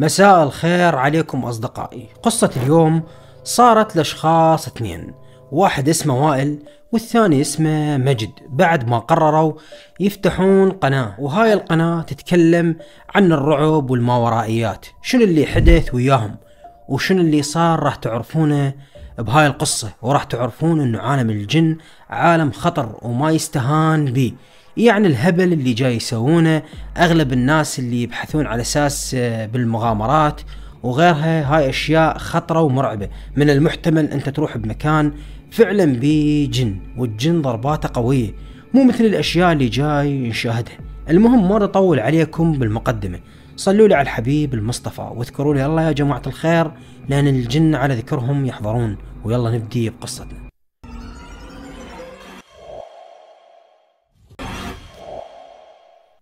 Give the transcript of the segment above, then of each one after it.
مساء الخير عليكم أصدقائي قصة اليوم صارت لأشخاص اثنين واحد اسمه وائل والثاني اسمه مجد بعد ما قرروا يفتحون قناة وهاي القناة تتكلم عن الرعب والماورائيات شنو اللي حدث وياهم وشنو اللي صار راح تعرفونه بهاي القصة وراح تعرفون انه عالم الجن عالم خطر وما يستهان بيه يعني الهبل اللي جاي يسوونه اغلب الناس اللي يبحثون على اساس آه، بالمغامرات وغيرها هاي اشياء خطرة ومرعبة من المحتمل انت تروح بمكان فعلا بيه جن والجن ضرباته قوية مو مثل الاشياء اللي جاي نشاهدها المهم ما اطول عليكم بالمقدمة صلوا لي على الحبيب المصطفى واذكروا لي الله يا جماعة الخير لأن الجن على ذكرهم يحضرون ويلا نبدي بقصتنا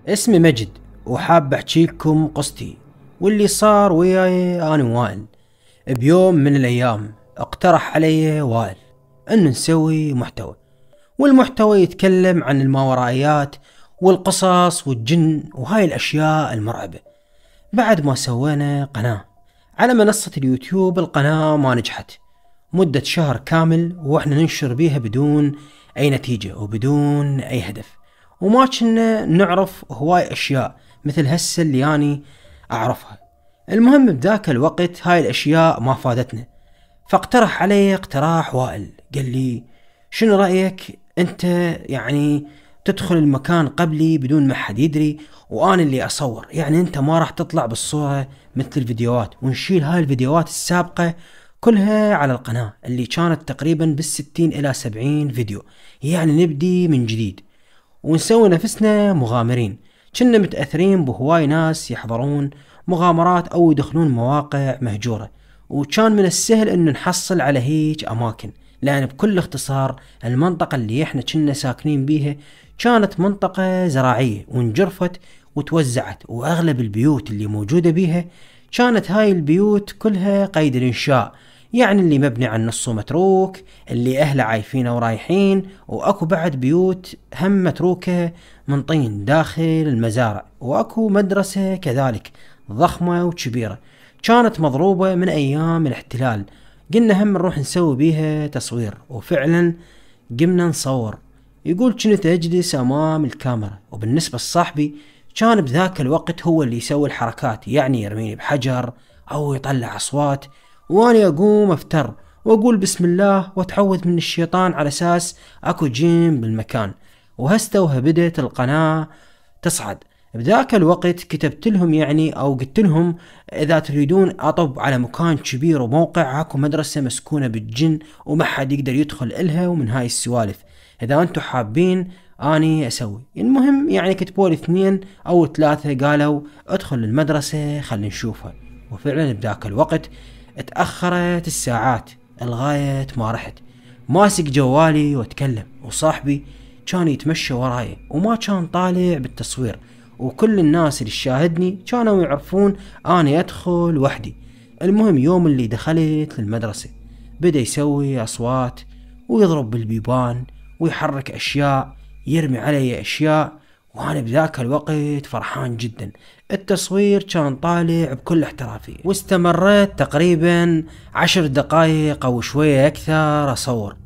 اسمي مجد وحاب احكي لكم قصتي واللي صار وياي انا وائل بيوم من الايام اقترح علي وائل ان نسوي محتوى والمحتوى يتكلم عن الماورائيات والقصص والجن وهاي الاشياء المرعبة بعد ما سوينا قناة على منصة اليوتيوب القناة ما نجحت مدة شهر كامل واحنا ننشر بيها بدون اي نتيجة وبدون اي هدف وما كنا نعرف هواي اشياء مثل هسه اللي يعني اعرفها المهم بذاك الوقت هاي الاشياء ما فادتنا فاقترح علي اقتراح وائل قال لي شنو رايك انت يعني تدخل المكان قبلي بدون ما حد يدري وانا اللي اصور يعني انت ما راح تطلع بالصوره مثل الفيديوهات ونشيل هاي الفيديوهات السابقه كلها على القناة اللي كانت تقريبا بالستين إلى سبعين فيديو يعني نبدي من جديد ونسوي نفسنا مغامرين كنا متأثرين بهواي ناس يحضرون مغامرات أو يدخلون مواقع مهجورة وكان من السهل أن نحصل على هيج أماكن لأن بكل اختصار المنطقة اللي احنا كنا ساكنين بيها كانت منطقة زراعية وانجرفت وتوزعت وأغلب البيوت اللي موجودة بيها كانت هاي البيوت كلها قيد الإنشاء يعني اللي مبني على نصه متروك اللي أهله عايفين ورايحين وأكو بعد بيوت هم متروكة من طين داخل المزارع وأكو مدرسة كذلك ضخمة وكبيرة كانت مضروبة من أيام الاحتلال قلنا هم نروح نسوي بيها تصوير وفعلا قمنا نصور يقول كنت أجلس أمام الكاميرا وبالنسبة لصاحبي كان بذاك الوقت هو اللي يسوي الحركات يعني يرميني بحجر أو يطلع أصوات وأنا أقوم أفتر وأقول بسم الله وأتعوذ من الشيطان على أساس أكو جيم بالمكان وهستوها بدت القناة تصعد بذاك الوقت كتبت لهم يعني او قلت لهم اذا تريدون اطب على مكان كبير وموقع اكو مدرسه مسكونه بالجن وما حد يقدر يدخل الها ومن هاي السوالف اذا انتم حابين اني اسوي المهم يعني كتبوا لي اثنين او ثلاثه قالوا ادخل المدرسه خلينا نشوفها وفعلا بذاك الوقت اتأخرت الساعات لغاية ما رحت ماسك جوالي واتكلم وصاحبي كان يتمشى وراي وما كان طالع بالتصوير وكل الناس اللي شاهدني كانوا يعرفون اني ادخل وحدي المهم يوم اللي دخلت للمدرسة بدا يسوي اصوات ويضرب بالبيبان ويحرك اشياء يرمي علي اشياء وانا بذاك الوقت فرحان جدا التصوير كان طالع بكل احترافية واستمريت تقريبا عشر دقايق او شوية اكثر اصور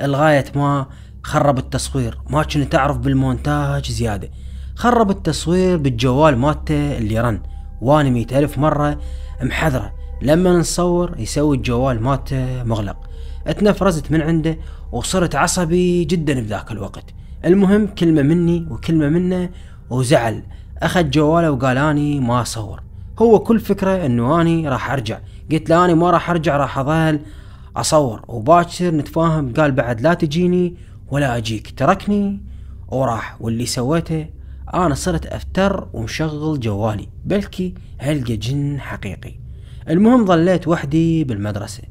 لغاية ما خرب التصوير ما كنت اعرف بالمونتاج زيادة خرب التصوير بالجوال مالته اللي رن وانا ميت الف مرة محذرة لما نصور يسوي الجوال مالته مغلق اتنفرزت من عنده وصرت عصبي جدا بذاك الوقت المهم كلمة مني وكلمة منه وزعل أخذ جواله وقال أني ما أصور هو كل فكرة أنه أني راح أرجع قلت له أني ما راح أرجع راح أظل أصور وباشر نتفاهم قال بعد لا تجيني ولا أجيك تركني وراح واللي سويته أنا صرت أفتر ومشغل جوالي بلكي هلقى جن حقيقي المهم ظليت وحدي بالمدرسة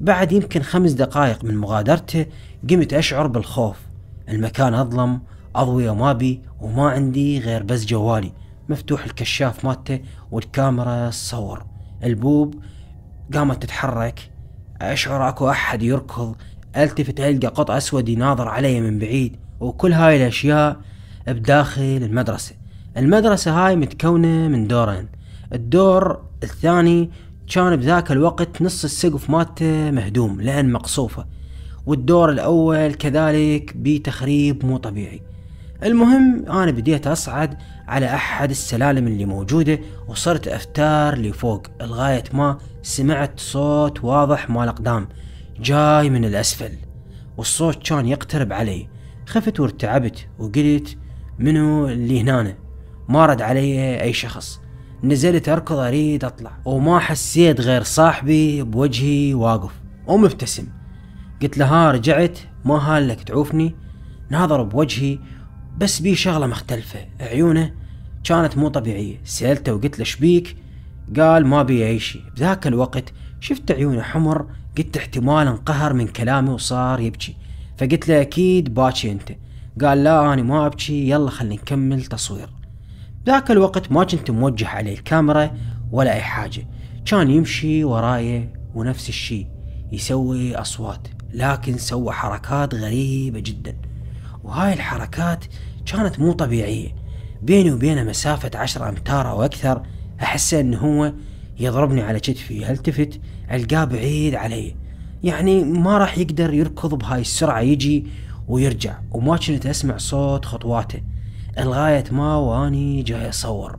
بعد يمكن خمس دقائق من مغادرته قمت أشعر بالخوف المكان أظلم أضوية ما بي وما عندي غير بس جوالي مفتوح الكشاف مالته والكاميرا تصور البوب قامت تتحرك أشعر أكو أحد يركض التفت ألقى قطع أسود يناظر علي من بعيد وكل هاي الأشياء بداخل المدرسة المدرسة هاي متكونة من دورين الدور الثاني كان بذاك الوقت نص السقف مالته مهدوم لأن مقصوفة والدور الأول كذلك بتخريب مو طبيعي المهم أنا بديت أصعد على أحد السلالم اللي موجودة وصرت أفتار لفوق لغاية ما سمعت صوت واضح مال أقدام جاي من الأسفل والصوت كان يقترب علي خفت وارتعبت وقلت منو اللي هنا ما رد علي أي شخص نزلت أركض أريد أطلع وما حسيت غير صاحبي بوجهي واقف ومبتسم قلت لها رجعت ما هالك تعوفني ناظر بوجهي بس بيه شغلة مختلفة عيونه كانت مو طبيعية سألته وقلت له شبيك قال ما بي أي شيء بذاك الوقت شفت عيونه حمر قلت احتمال انقهر من كلامي وصار يبكي فقلت له أكيد باكي أنت قال لا أنا ما أبكي يلا خلينا نكمل تصوير ذاك الوقت ما كنت موجه عليه الكاميرا ولا أي حاجة كان يمشي وراي ونفس الشي يسوي أصوات لكن سوى حركات غريبة جدا وهاي الحركات كانت مو طبيعية بيني وبينه مسافة عشرة أمتار أو أكثر أحسه إن هو يضربني على كتفي التفت ألقاه بعيد علي يعني ما راح يقدر يركض بهاي السرعة يجي ويرجع وما كنت أسمع صوت خطواته لغاية ما واني جاي أصور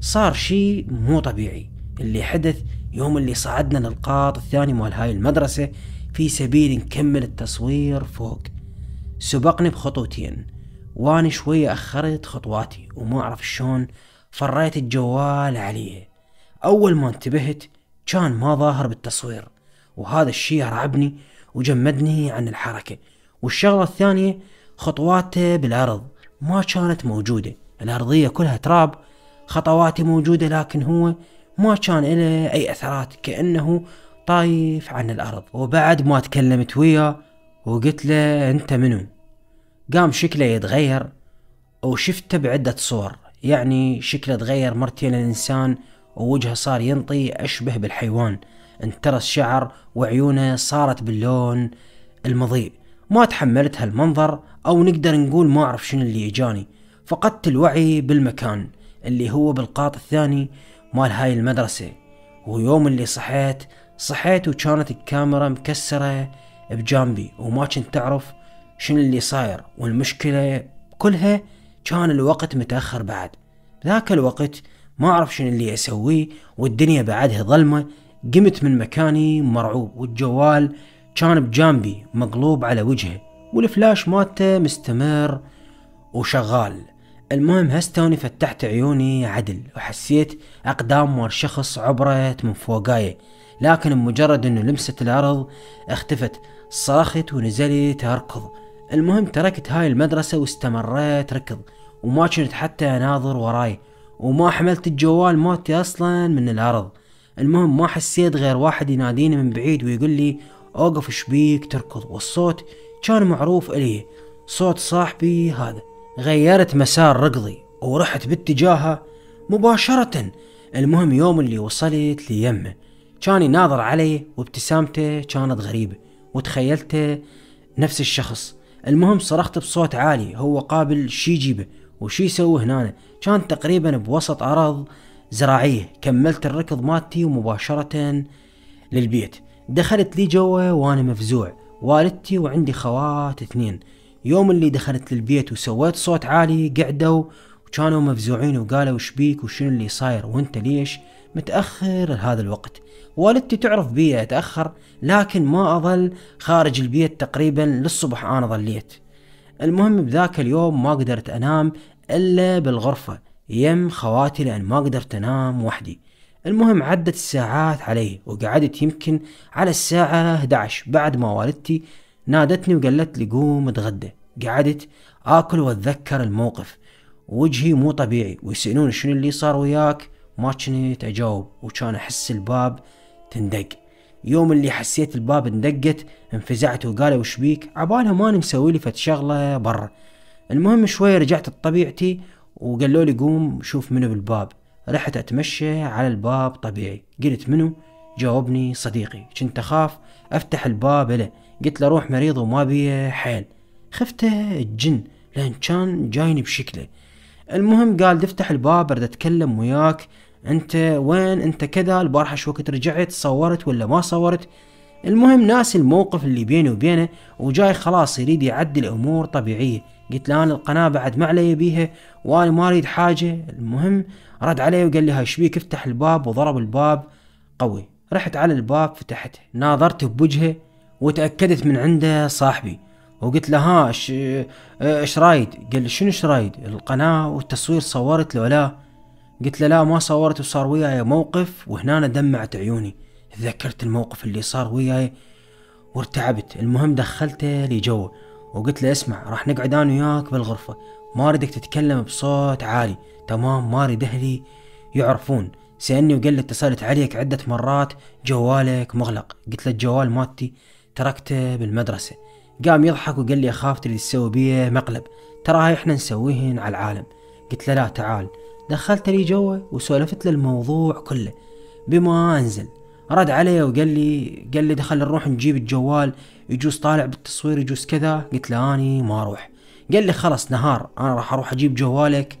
صار شي مو طبيعي اللي حدث يوم اللي صعدنا للقاط الثاني مال هاي المدرسة في سبيل نكمل التصوير فوق سبقني بخطوتين واني شوية أخرت خطواتي وما أعرف شلون فريت الجوال عليه أول ما انتبهت كان ما ظاهر بالتصوير وهذا الشي رعبني وجمدني عن الحركة والشغلة الثانية خطواته بالأرض ما كانت موجودة الأرضية كلها تراب خطواتي موجودة لكن هو ما كان له أي أثرات كأنه طايف عن الأرض وبعد ما تكلمت وياه وقلت له أنت منو قام شكله يتغير وشفته بعدة صور يعني شكله تغير مرتين الإنسان ووجهه صار ينطي أشبه بالحيوان انترس شعر وعيونه صارت باللون المضيء ما تحملت هالمنظر أو نقدر نقول ما أعرف شنو اللي إجاني فقدت الوعي بالمكان اللي هو بالقاط الثاني مال هاي المدرسة ويوم اللي صحيت صحيت وكانت الكاميرا مكسرة بجانبي وما كنت تعرف شنو اللي صاير والمشكلة كلها كان الوقت متأخر بعد ذاك الوقت ما أعرف شنو اللي أسويه والدنيا بعدها ظلمة قمت من مكاني مرعوب والجوال كان بجانبي مقلوب على وجهه والفلاش مالته مستمر وشغال المهم هستوني توني فتحت عيوني عدل وحسيت اقدام مال شخص عبرت من فوقاي لكن بمجرد انه لمست الارض اختفت صرخت ونزلت اركض المهم تركت هاي المدرسة واستمريت ركض وما كنت حتى اناظر وراي وما حملت الجوال مالتي اصلا من الارض المهم ما حسيت غير واحد يناديني من بعيد ويقول لي اوقف شبيك تركض والصوت كان معروف الي صوت صاحبي هذا غيرت مسار ركضي ورحت باتجاهها مباشرة المهم يوم اللي وصلت ليمه كان يناظر علي وابتسامته كانت غريبة وتخيلته نفس الشخص المهم صرخت بصوت عالي هو قابل شي يجيبه وشي يسوي هنا كان تقريبا بوسط أراض زراعية كملت الركض مالتي ومباشرة للبيت دخلت لي جوا وانا مفزوع والدتي وعندي خوات اثنين يوم اللي دخلت للبيت وسويت صوت عالي قعدوا وكانوا مفزوعين وقالوا شبيك وشنو اللي صاير وانت ليش متأخر لهذا الوقت والدتي تعرف بي أتأخر لكن ما أظل خارج البيت تقريبا للصبح أنا ظليت المهم بذاك اليوم ما قدرت أنام إلا بالغرفة يم خواتي لأن ما قدرت أنام وحدي المهم عدت الساعات علي وقعدت يمكن على الساعة 11 بعد ما والدتي نادتني وقالت لي قوم اتغدى قعدت اكل واتذكر الموقف وجهي مو طبيعي ويسألون شنو اللي صار وياك ما كنت اجاوب وكان احس الباب تندق يوم اللي حسيت الباب اندقت انفزعت وقالوا وش بيك عبالها ماني مسوي لي فت شغله برا المهم شوي رجعت لطبيعتي وقالوا لي قوم شوف منو بالباب رحت اتمشى على الباب طبيعي قلت منو جاوبني صديقي كنت اخاف افتح الباب له قلت له روح مريض وما بيه حيل خفته الجن لان كان جايني بشكله المهم قال دفتح الباب ارد اتكلم وياك انت وين انت كذا البارحه شو وقت رجعت صورت ولا ما صورت المهم ناسي الموقف اللي بيني وبينه وجاي خلاص يريد يعدل امور طبيعيه قلت له انا القناه بعد ما علي بيها وانا ما اريد حاجه المهم رد علي وقال لي هاي افتح الباب وضرب الباب قوي رحت على الباب فتحته ناظرته بوجهه وتاكدت من عنده صاحبي وقلت له ها ايش ايش رايد قال لي شنو ايش رايد القناه والتصوير صورت له لا قلت له لا ما صورت وصار وياي موقف وهنا دمعت عيوني تذكرت الموقف اللي صار وياي وارتعبت المهم دخلته لجوا وقلت له اسمع راح نقعد انا وياك بالغرفه ما اريدك تتكلم بصوت عالي تمام ما اريد اهلي يعرفون سالني وقال لي اتصلت عليك عده مرات جوالك مغلق قلت له الجوال مالتي تركته بالمدرسة قام يضحك وقال لي أخافت اللي تسوي بيه مقلب تراها احنا نسويهن على العالم قلت له لا تعال دخلت لي جوا وسولفت له الموضوع كله بما أنزل رد علي وقال لي قال لي دخل نروح نجيب الجوال يجوز طالع بالتصوير يجوز كذا قلت له اني ما اروح قال لي خلص نهار انا راح اروح اجيب جوالك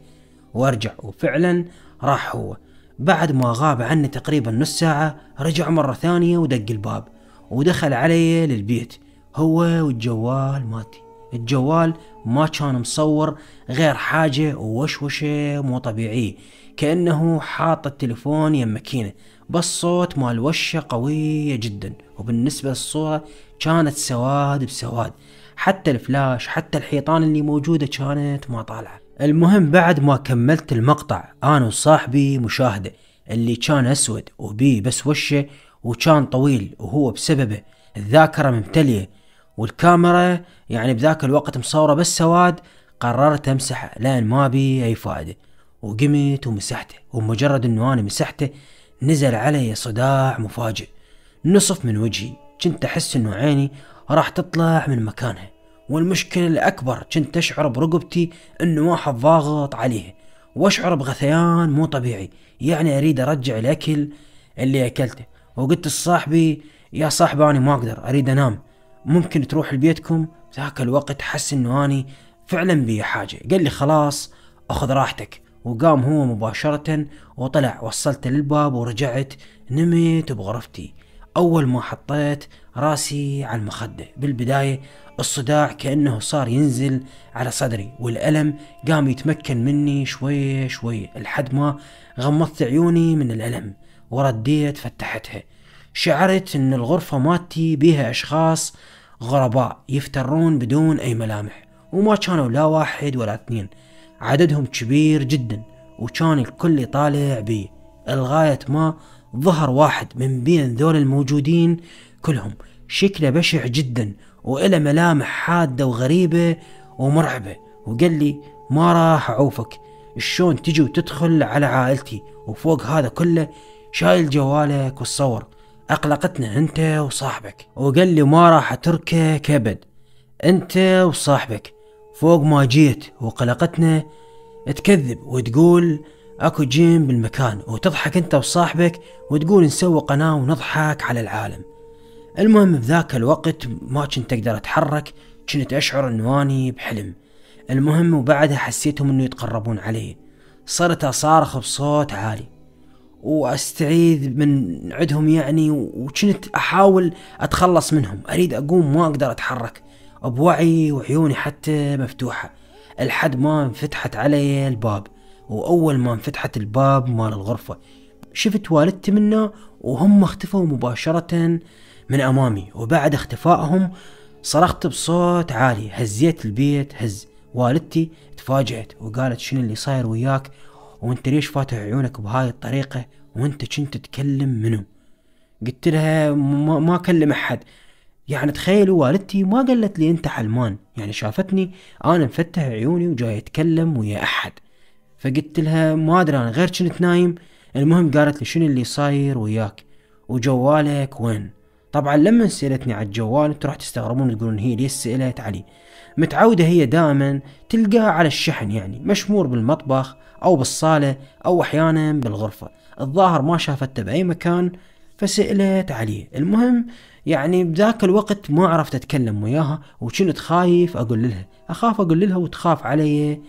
وارجع وفعلا راح هو بعد ما غاب عني تقريبا نص ساعة رجع مرة ثانية ودق الباب ودخل علي للبيت هو والجوال مالتي الجوال ما كان مصور غير حاجة ووشوشة مو طبيعية كأنه حاط التليفون يم مكينة بس صوت مال وشة قوية جدا وبالنسبة للصورة كانت سواد بسواد حتى الفلاش حتى الحيطان اللي موجودة كانت ما طالعة المهم بعد ما كملت المقطع أنا وصاحبي مشاهدة اللي كان أسود وبيه بس وشه وكان طويل وهو بسببه الذاكرة ممتلئة والكاميرا يعني بذاك الوقت مصورة بس سواد قررت امسحه لان ما بي اي فائدة وقمت ومسحته ومجرد انه انا مسحته نزل علي صداع مفاجئ نصف من وجهي كنت احس انه عيني راح تطلع من مكانها والمشكلة الأكبر كنت أشعر برقبتي انه واحد ضاغط عليها وأشعر بغثيان مو طبيعي يعني أريد أرجع الأكل اللي أكلته وقلت لصاحبي يا صاحبي أنا ما أقدر أريد أنام ممكن تروح لبيتكم ذاك الوقت حس إنه أني فعلا بي حاجة قال لي خلاص أخذ راحتك وقام هو مباشرة وطلع وصلت للباب ورجعت نمت بغرفتي أول ما حطيت راسي على المخدة بالبداية الصداع كأنه صار ينزل على صدري والألم قام يتمكن مني شوية شوية لحد ما غمضت عيوني من الألم ورديت فتحتها شعرت ان الغرفة مالتي بيها اشخاص غرباء يفترون بدون اي ملامح وما كانوا لا واحد ولا اثنين عددهم كبير جدا وكان الكل يطالع بي لغاية ما ظهر واحد من بين ذول الموجودين كلهم شكله بشع جدا وإله ملامح حادة وغريبة ومرعبة وقال لي ما راح أعوفك شلون تجي وتدخل على عائلتي وفوق هذا كله شايل جوالك وتصور أقلقتنا أنت وصاحبك وقال لي ما راح أتركك أبد أنت وصاحبك فوق ما جيت وقلقتنا تكذب وتقول اكو جيم بالمكان وتضحك انت وصاحبك وتقول نسوي قناة ونضحك على العالم المهم بذاك الوقت ما كنت اقدر اتحرك كنت اشعر انواني اني بحلم المهم وبعدها حسيتهم انه يتقربون علي صرت اصارخ بصوت عالي واستعيذ من عدهم يعني وكنت احاول اتخلص منهم اريد اقوم ما اقدر اتحرك بوعي وعيوني حتى مفتوحة لحد ما انفتحت علي الباب واول ما انفتحت الباب مال الغرفة شفت والدتي منا وهم اختفوا مباشرة من امامي وبعد اختفائهم صرخت بصوت عالي هزيت البيت هز والدتي تفاجأت وقالت شنو اللي صاير وياك وانت ليش فاتح عيونك بهاي الطريقة وانت كنت تكلم منو قلت لها ما, ما اكلم احد يعني تخيلوا والدتي ما قالت لي انت حلمان يعني شافتني انا مفتح عيوني وجاي اتكلم ويا احد فقلت لها ما ادري انا غير كنت نايم المهم قالت لي شنو اللي صاير وياك وجوالك وين طبعا لما سالتني على الجوال انتوا راح تستغربون تقولون هي ليش سالت علي متعودة هي دائما تلقاه على الشحن يعني مشمور بالمطبخ أو بالصالة أو أحيانا بالغرفة الظاهر ما شافته بأي مكان فسألت عليه المهم يعني بذاك الوقت ما عرفت أتكلم وياها وكنت خايف أقول لها أخاف أقول لها وتخاف علي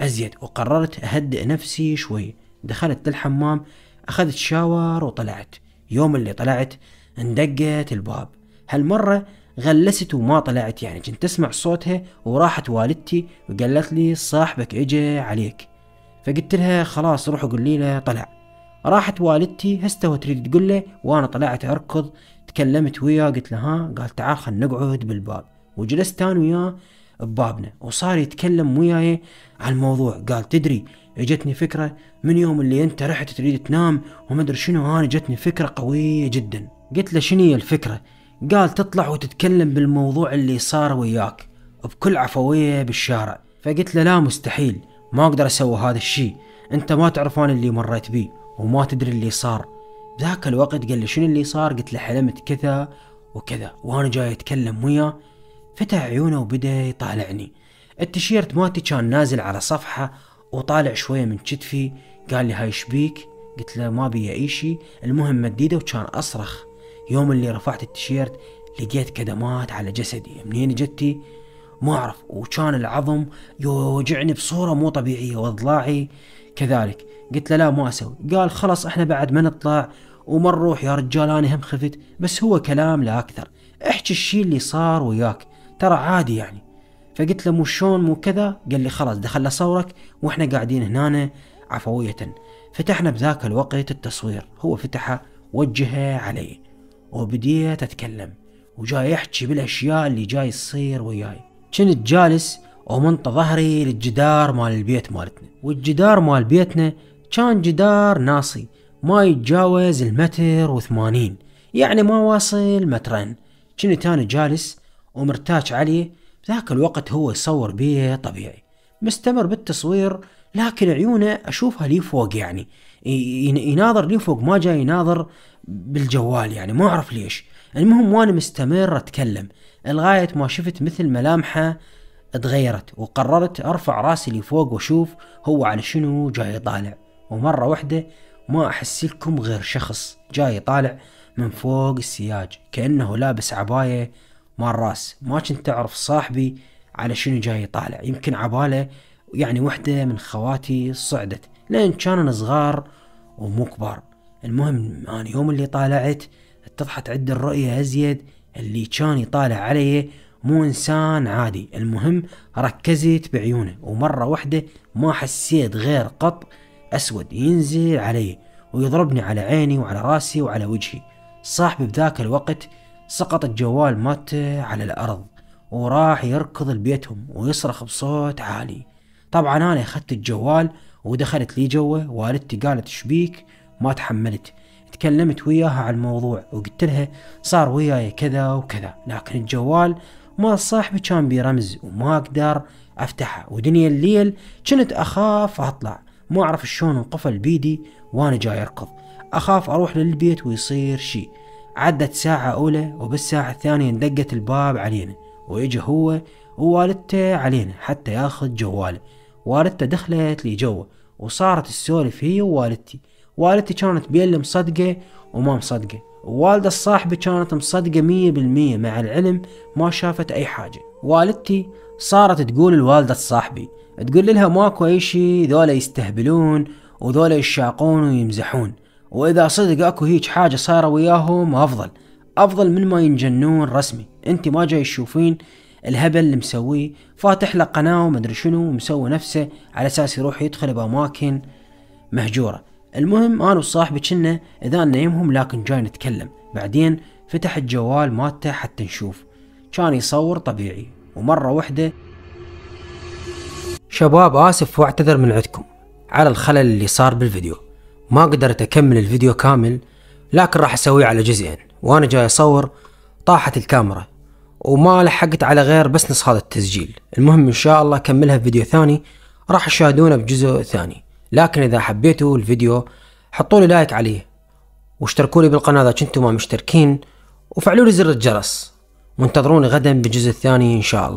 أزيد وقررت أهدئ نفسي شوي دخلت للحمام أخذت شاور وطلعت يوم اللي طلعت اندقت الباب هالمرة غلست وما طلعت يعني كنت اسمع صوتها وراحت والدتي وقالت لي صاحبك اجى عليك فقلت لها خلاص روح قولي له طلع راحت والدتي هسه وتريد تقول له وانا طلعت اركض تكلمت وياه قلت لها ها قال تعال خلينا نقعد بالباب وجلست انا وياه ببابنا وصار يتكلم وياي على الموضوع قال تدري اجتني فكرة من يوم اللي انت رحت تريد تنام وما ادري شنو انا جتني فكرة قوية جدا قلت له شنو هي الفكرة قال تطلع وتتكلم بالموضوع اللي صار وياك بكل عفوية بالشارع فقلت له لا مستحيل ما اقدر اسوي هذا الشيء انت ما تعرفان اللي مريت بيه وما تدري اللي صار بذاك الوقت قال لي شنو اللي صار قلت له حلمت كذا وكذا وانا جاي اتكلم وياه فتح عيونه وبدا يطالعني التيشيرت مالتي كان نازل على صفحه وطالع شويه من كتفي قال لي هاي شبيك قلت له ما بي اي شيء المهم مديده وكان اصرخ يوم اللي رفعت التيشيرت لقيت كدمات على جسدي منين جتي ما اعرف وكان العظم يوجعني بصوره مو طبيعيه واضلاعي كذلك قلت له لا ما اسوي قال خلاص احنا بعد ما نطلع وما نروح يا رجال انا هم خفت بس هو كلام لا اكثر احكي الشيء اللي صار وياك ترى عادي يعني فقلت له مو شلون مو كذا قال لي خلاص دخل صورك واحنا قاعدين هنا عفوية فتحنا بذاك الوقت التصوير هو فتحه وجهه علي وبديت أتكلم وجاي يحكي بالأشياء اللي جاي تصير وياي كنت جالس ومنطى ظهري للجدار مال البيت مالتنا والجدار مال بيتنا كان جدار ناصي ما يتجاوز المتر وثمانين يعني ما واصل مترين كنت أنا جالس ومرتاح عليه ذاك الوقت هو يصور بيه طبيعي مستمر بالتصوير لكن عيونه أشوفها لي فوق يعني يناظر لي فوق ما جاي يناظر بالجوال يعني ما اعرف ليش يعني المهم وانا مستمر اتكلم لغاية ما شفت مثل ملامحه تغيرت وقررت ارفع راسي لفوق واشوف هو على شنو جاي طالع ومرة واحدة ما احس لكم غير شخص جاي طالع من فوق السياج كأنه لابس عباية مال راس ما كنت اعرف صاحبي على شنو جاي طالع يمكن عباله يعني وحدة من خواتي صعدت لأن كانوا صغار ومو كبار المهم أنا يوم اللي طالعت اتضحت عند الرؤية أزيد اللي كان يطالع علي مو إنسان عادي المهم ركزت بعيونه ومرة واحدة ما حسيت غير قط أسود ينزل علي ويضربني على عيني وعلى راسي وعلى وجهي صاحبي بذاك الوقت سقط الجوال مالته على الأرض وراح يركض لبيتهم ويصرخ بصوت عالي طبعا أنا أخذت الجوال ودخلت لي جوه والدتي قالت شبيك ما تحملت تكلمت وياها على الموضوع وقلت لها صار وياي كذا وكذا لكن الجوال مال صاحبي كان رمز وما اقدر افتحه ودنيا الليل كنت اخاف اطلع ما اعرف شلون انقفل بيدي وانا جاي اركض اخاف اروح للبيت ويصير شي عدت ساعة أولى وبالساعة الثانية اندقت الباب علينا ويجي هو ووالدته علينا حتى ياخذ جواله والدته دخلت لي جوا وصارت السولف هي ووالدتي والدتي كانت بيلي مصدقة وما مصدقة والدة الصاحبة كانت مصدقة مية بالمية مع العلم ما شافت أي حاجة والدتي صارت تقول الوالدة الصاحبي تقول لها ماكو أي شي ذولا يستهبلون وذولا يشاقون ويمزحون وإذا صدق أكو هيج حاجة صايرة وياهم أفضل أفضل من ما ينجنون رسمي أنت ما جاي تشوفين الهبل اللي مسويه فاتح له قناة ومدري شنو ومسوي نفسه على أساس يروح يدخل بأماكن مهجورة المهم انا وصاحبي كنا اذا يمهم لكن جاي نتكلم بعدين فتح الجوال مالته حتى نشوف كان يصور طبيعي ومرة واحدة شباب آسف واعتذر من عندكم على الخلل اللي صار بالفيديو ما قدرت أكمل الفيديو كامل لكن راح أسويه على جزئين وأنا جاي أصور طاحت الكاميرا وما لحقت على غير بس نص هذا التسجيل المهم إن شاء الله أكملها في فيديو ثاني راح تشاهدونه بجزء ثاني لكن إذا حبيتوا الفيديو حطوا لي لايك عليه واشتركوا لي بالقناة إذا كنتم ما مشتركين وفعلوا لي زر الجرس وانتظروني غدا بالجزء الثاني إن شاء الله